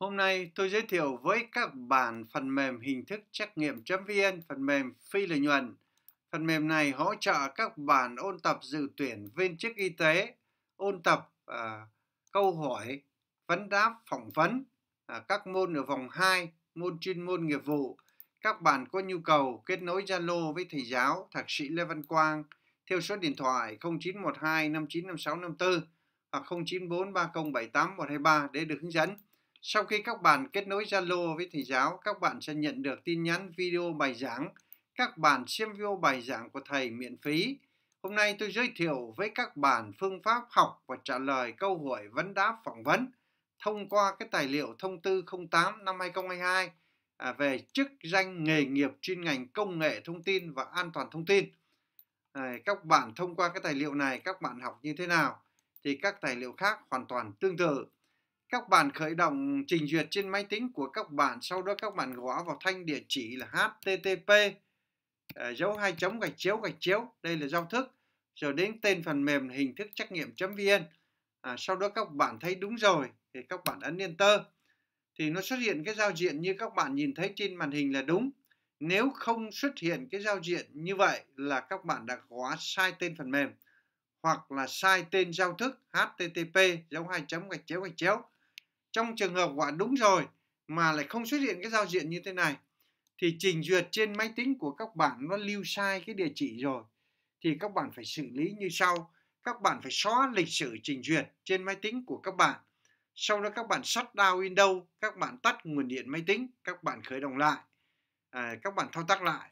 Hôm nay tôi giới thiệu với các bạn phần mềm hình thức trắc nghiệm.vn, phần mềm phi lợi nhuận. Phần mềm này hỗ trợ các bạn ôn tập dự tuyển viên chức y tế, ôn tập à, câu hỏi, vấn đáp, phỏng vấn, à, các môn ở vòng 2, môn chuyên môn nghiệp vụ. Các bạn có nhu cầu kết nối Zalo với thầy giáo Thạc sĩ Lê Văn Quang theo số điện thoại 0912 595654 hoặc 0943078123 để được hướng dẫn. Sau khi các bạn kết nối Zalo với thầy giáo, các bạn sẽ nhận được tin nhắn video bài giảng. Các bạn xem video bài giảng của thầy miễn phí. Hôm nay tôi giới thiệu với các bạn phương pháp học và trả lời câu hỏi vấn đáp phỏng vấn thông qua cái tài liệu thông tư 08 năm 2022 à, về chức danh nghề nghiệp chuyên ngành công nghệ thông tin và an toàn thông tin. À, các bạn thông qua cái tài liệu này các bạn học như thế nào thì các tài liệu khác hoàn toàn tương tự các bạn khởi động trình duyệt trên máy tính của các bạn sau đó các bạn gõ vào thanh địa chỉ là http ờ, dấu hai chấm gạch chéo gạch chéo đây là giao thức rồi đến tên phần mềm hình thức trắc nghiệm vn à, sau đó các bạn thấy đúng rồi thì các bạn ấn enter thì nó xuất hiện cái giao diện như các bạn nhìn thấy trên màn hình là đúng nếu không xuất hiện cái giao diện như vậy là các bạn đã gõ sai tên phần mềm hoặc là sai tên giao thức http dấu hai chấm gạch chéo gạch chéo trong trường hợp quả đúng rồi mà lại không xuất hiện cái giao diện như thế này thì trình duyệt trên máy tính của các bạn nó lưu sai cái địa chỉ rồi thì các bạn phải xử lý như sau các bạn phải xóa lịch sử trình duyệt trên máy tính của các bạn sau đó các bạn shut down Windows các bạn tắt nguồn điện máy tính các bạn khởi động lại à, các bạn thao tác lại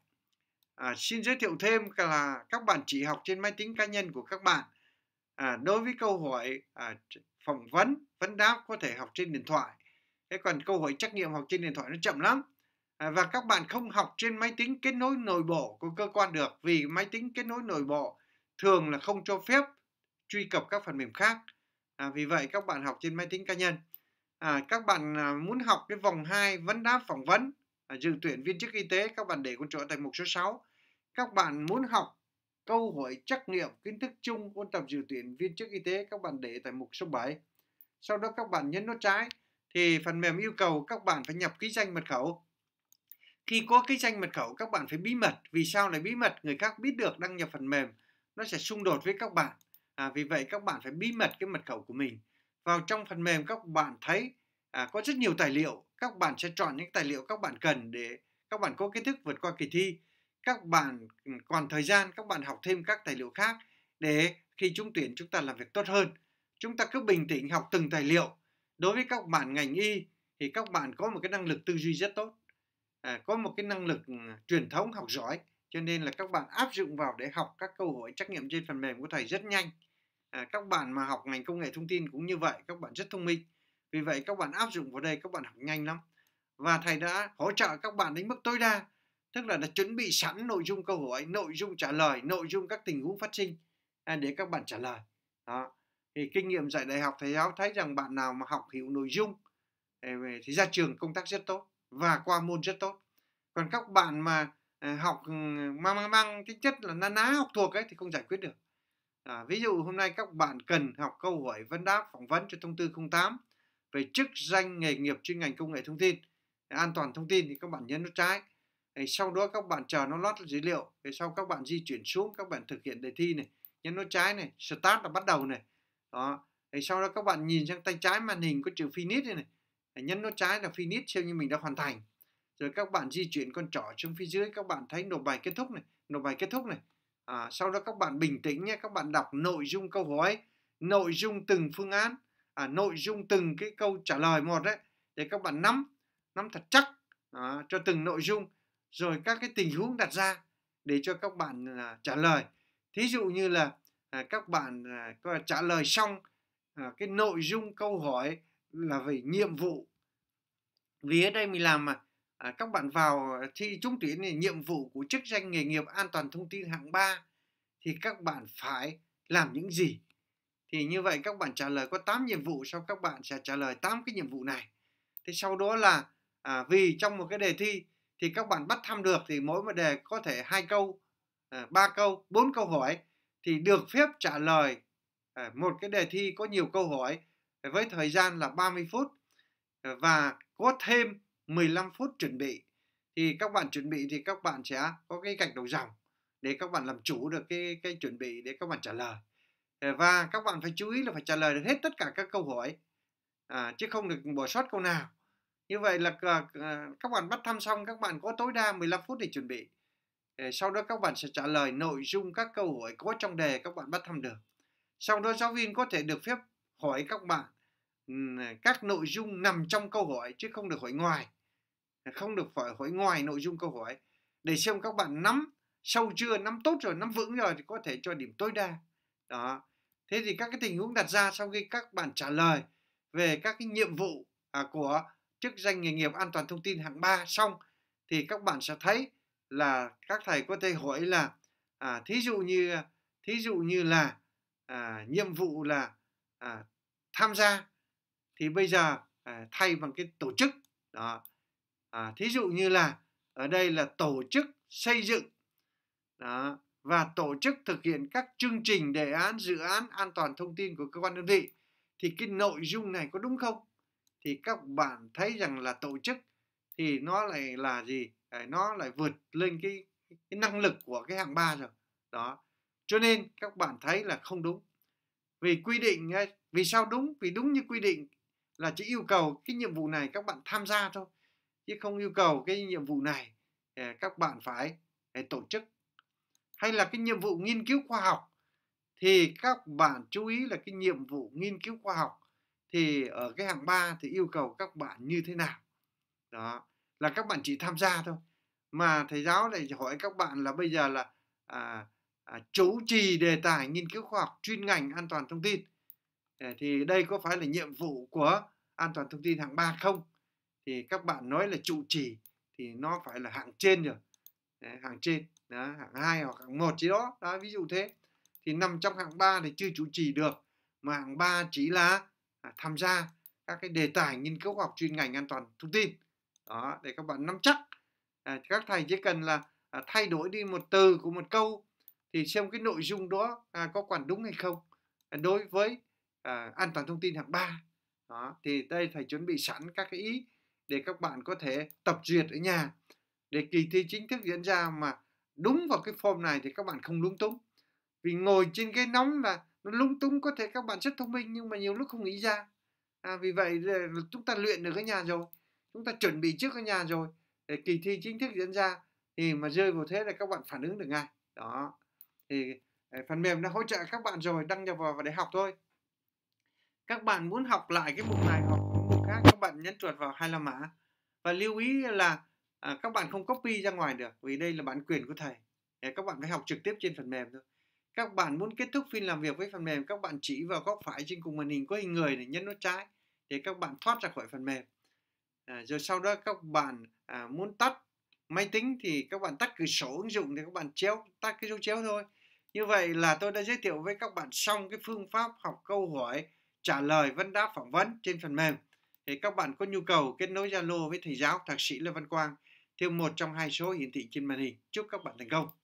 à, xin giới thiệu thêm là các bạn chỉ học trên máy tính cá nhân của các bạn à, đối với câu hỏi à, phỏng vấn vấn đáp có thể học trên điện thoại thế còn câu hỏi trắc nghiệm học trên điện thoại nó chậm lắm à, và các bạn không học trên máy tính kết nối nội bộ của cơ quan được vì máy tính kết nối nội bộ thường là không cho phép truy cập các phần mềm khác à, vì vậy các bạn học trên máy tính cá nhân à, các bạn à, muốn học cái vòng 2 vấn đáp phỏng vấn à, dự tuyển viên chức y tế các bạn để con chỗ tại mục số 6 các bạn muốn học câu hỏi trắc nghiệm kiến thức chung ôn tập dự tuyển viên chức y tế các bạn để tại mục số 7. Sau đó các bạn nhấn nút trái thì phần mềm yêu cầu các bạn phải nhập ký danh mật khẩu. Khi có ký danh mật khẩu các bạn phải bí mật. Vì sao lại bí mật? Người khác biết được đăng nhập phần mềm nó sẽ xung đột với các bạn. À, vì vậy các bạn phải bí mật cái mật khẩu của mình. Vào trong phần mềm các bạn thấy à, có rất nhiều tài liệu. Các bạn sẽ chọn những tài liệu các bạn cần để các bạn có kiến thức vượt qua kỳ thi các bạn ừ, còn thời gian các bạn học thêm các tài liệu khác để khi trúng tuyển chúng ta làm việc tốt hơn. Chúng ta cứ bình tĩnh học từng tài liệu. Đối với các bạn ngành y thì các bạn có một cái năng lực tư duy rất tốt. À, có một cái năng lực ừ, truyền thống học giỏi cho nên là các bạn áp dụng vào để học các câu hỏi trắc nghiệm trên phần mềm của thầy rất nhanh. À, các bạn mà học ngành công nghệ thông tin cũng như vậy, các bạn rất thông minh. Vì vậy các bạn áp dụng vào đây các bạn học nhanh lắm. Và thầy đã hỗ trợ các bạn đến mức tối đa tức là đã chuẩn bị sẵn nội dung câu hỏi nội dung trả lời nội dung các tình huống phát sinh à, để các bạn trả lời đó thì kinh nghiệm dạy đại học thầy giáo thấy rằng bạn nào mà học hiểu nội dung thì ra trường công tác rất tốt và qua môn rất tốt còn các bạn mà à, học ừ, mang mang mang tính chất là na ná học thuộc ấy thì không giải quyết được à, ví dụ hôm nay các bạn cần học câu hỏi vấn đáp phỏng vấn cho thông tư 08 về chức danh nghề nghiệp chuyên ngành công nghệ thông tin an toàn thông tin thì các bạn nhấn nút trái Đấy, sau đó các bạn chờ nó lót dữ liệu Đấy, sau các bạn di chuyển xuống các bạn thực hiện đề thi này nhấn nút trái này start là bắt đầu này đó Đấy, sau đó các bạn nhìn sang tay trái màn hình có chữ finish này, này. Đấy, nhấn nút trái là finish xem như mình đã hoàn thành rồi các bạn di chuyển con trỏ xuống phía dưới các bạn thấy nộp bài kết thúc này nộp bài kết thúc này à, sau đó các bạn bình tĩnh nhé các bạn đọc nội dung câu hỏi nội dung từng phương án à, nội dung từng cái câu trả lời một đấy để các bạn nắm nắm thật chắc à, cho từng nội dung rồi các cái tình huống đặt ra để cho các bạn à, trả lời thí dụ như là à, các bạn à, trả lời xong à, cái nội dung câu hỏi là về nhiệm vụ vì ở đây mình làm mà à, các bạn vào thi trúng tuyển thì nhiệm vụ của chức danh nghề nghiệp an toàn thông tin hạng 3 thì các bạn phải làm những gì thì như vậy các bạn trả lời có 8 nhiệm vụ sau các bạn sẽ trả lời 8 cái nhiệm vụ này thế sau đó là à, vì trong một cái đề thi thì các bạn bắt thăm được thì mỗi một đề có thể hai câu à, ba câu bốn câu hỏi thì được phép trả lời à, một cái đề thi có nhiều câu hỏi với thời gian là 30 phút à, và có thêm 15 phút chuẩn bị thì các bạn chuẩn bị thì các bạn sẽ có cái gạch đầu dòng để các bạn làm chủ được cái cái chuẩn bị để các bạn trả lời và các bạn phải chú ý là phải trả lời được hết tất cả các câu hỏi à, chứ không được bỏ sót câu nào như vậy là ờ, các bạn bắt thăm xong các bạn có tối đa 15 phút để chuẩn bị sau đó các bạn sẽ trả lời nội dung các câu hỏi có trong đề các bạn bắt thăm được sau đó giáo viên có thể được phép hỏi các bạn các nội dung nằm trong câu hỏi chứ không được hỏi ngoài không được hỏi hỏi ngoài nội dung câu hỏi để xem các bạn nắm sâu chưa nắm tốt rồi nắm vững rồi thì có thể cho điểm tối đa đó thế thì các cái tình huống đặt ra sau khi các bạn trả lời về các cái nhiệm vụ à, của chức danh nghề nghiệp an toàn thông tin hạng 3 xong thì các bạn sẽ thấy là các thầy có thể hỏi là à, thí dụ như thí dụ như là à, nhiệm vụ là à, tham gia thì bây giờ à, thay bằng cái tổ chức đó à, thí dụ như là ở đây là tổ chức xây dựng đó và tổ chức thực hiện các chương trình đề án dự án an toàn thông tin của cơ quan đơn vị thì cái nội dung này có đúng không thì các bạn thấy rằng là tổ chức thì nó lại là gì nó lại vượt lên cái, cái năng lực của cái hạng ba rồi đó cho nên các bạn thấy là không đúng vì quy định vì sao đúng vì đúng như quy định là chỉ yêu cầu cái nhiệm vụ này các bạn tham gia thôi chứ không yêu cầu cái nhiệm vụ này ờ, các bạn phải ờ, tổ chức hay là cái nhiệm vụ nghiên cứu khoa học thì các bạn chú ý là cái nhiệm vụ nghiên cứu khoa học thì ở cái hạng 3 thì yêu cầu các bạn như thế nào đó là các bạn chỉ tham gia thôi mà thầy giáo lại hỏi các bạn là bây giờ là à, à, chủ trì đề tài nghiên cứu khoa học chuyên ngành an toàn thông tin ờ, thì đây có phải là nhiệm vụ của an toàn thông tin hạng 3 không thì các bạn nói là chủ trì thì nó phải là hạng trên rồi Đấy, hạng trên đó, hạng 2 hoặc hạng 1 gì đó. đó ví dụ thế thì nằm trong hạng 3 thì chưa chủ trì được mà hạng 3 chỉ là À, tham gia các cái đề tài nghiên cứu khoa học chuyên ngành an toàn thông tin đó để các bạn nắm chắc à, các thầy chỉ cần là à, thay đổi đi một từ của một câu thì xem cái nội dung đó à, có quản đúng hay không à, đối với à, an toàn thông tin hạng 3 đó thì đây thầy chuẩn bị sẵn các cái ý để các bạn có thể tập duyệt ở nhà để kỳ thi chính thức diễn ra mà đúng vào cái form này thì các bạn không lúng túng vì ngồi trên cái nóng là nó lung tung có thể các bạn rất thông minh nhưng mà nhiều lúc không nghĩ ra à, vì vậy chúng ta luyện được cái nhà rồi chúng ta chuẩn bị trước cái nhà rồi để kỳ thi chính thức diễn ra thì mà rơi vào thế là các bạn phản ứng được ngay đó thì à, phần mềm đã hỗ trợ các bạn rồi đăng nhập vào và để học thôi các bạn muốn học lại cái mục này hoặc mục khác các bạn nhấn chuột vào hai la mã và lưu ý là à, các bạn không copy ra ngoài được vì đây là bản quyền của thầy các bạn phải học trực tiếp trên phần mềm thôi các bạn muốn kết thúc phiên làm việc với phần mềm các bạn chỉ vào góc phải trên cùng màn hình có hình người để nhấn nút trái để các bạn thoát ra khỏi phần mềm à, rồi sau đó các bạn à, muốn tắt máy tính thì các bạn tắt cửa sổ ứng dụng thì các bạn chéo tắt cái dấu chéo thôi như vậy là tôi đã giới thiệu với các bạn xong cái phương pháp học câu hỏi trả lời vấn đáp phỏng vấn trên phần mềm thì các bạn có nhu cầu kết nối Zalo với thầy giáo thạc sĩ Lê Văn Quang theo một trong hai số hiển thị trên màn hình chúc các bạn thành công